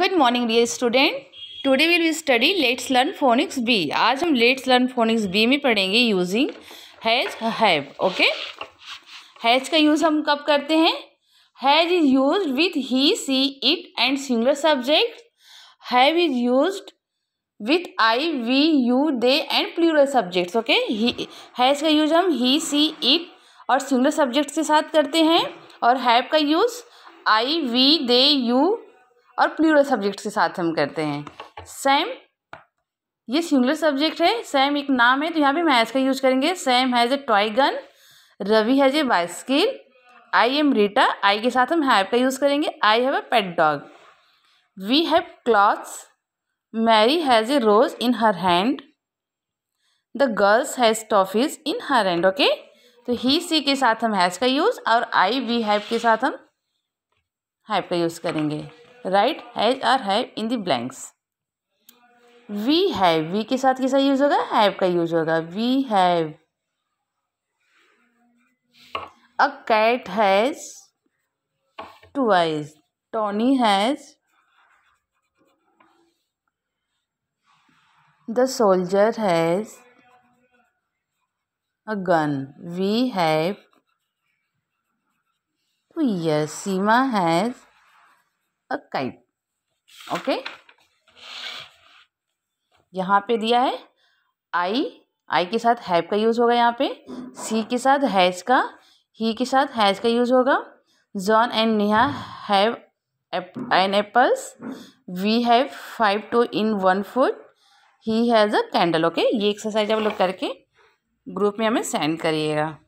good morning dear student today will we study let's learn phonics B आज हम let's learn phonics B में पढ़ेंगे using has have okay has का use हम कब करते हैं has is use with he she it and single subject have is use with I we you they and plural subjects okay has का use हम he she it और single subjects के साथ करते हैं और हैव का use I we they you और प्लूरल सब्जेक्ट के साथ हम करते हैं सेम ये सिंगुलर सब्जेक्ट है सेम एक नाम है तो यहाँ पे मैथ्स का यूज करेंगे Sam has a toy gun Ravi has a bicycle I am Rita I के साथ हम हैव का यूज़ करेंगे I have a pet dog we have clothes Mary has a rose in her hand the girls has toffees in her hand okay तो he सी के साथ हम has का यूज़ और आई वी हैव के साथ हम हैव का यूज़ करेंगे right has or have in the blanks we have we के साथ किसा यूज होगा हैव का यूज होगा we have a cat has two eyes Tony has the soldier has a gun we have two ear Seema has a kite okay यहाँ पे दिया है आई आई के साथ हैव का यूज़ होगा यहाँ पे सी के साथ हैज का ही के साथ हैज का यूज़ होगा John and Neha have an apples we have five two in one foot he has a candle okay ये एक्सरसाइज आप लोग करके ग्रुप में हमें सेंड करिएगा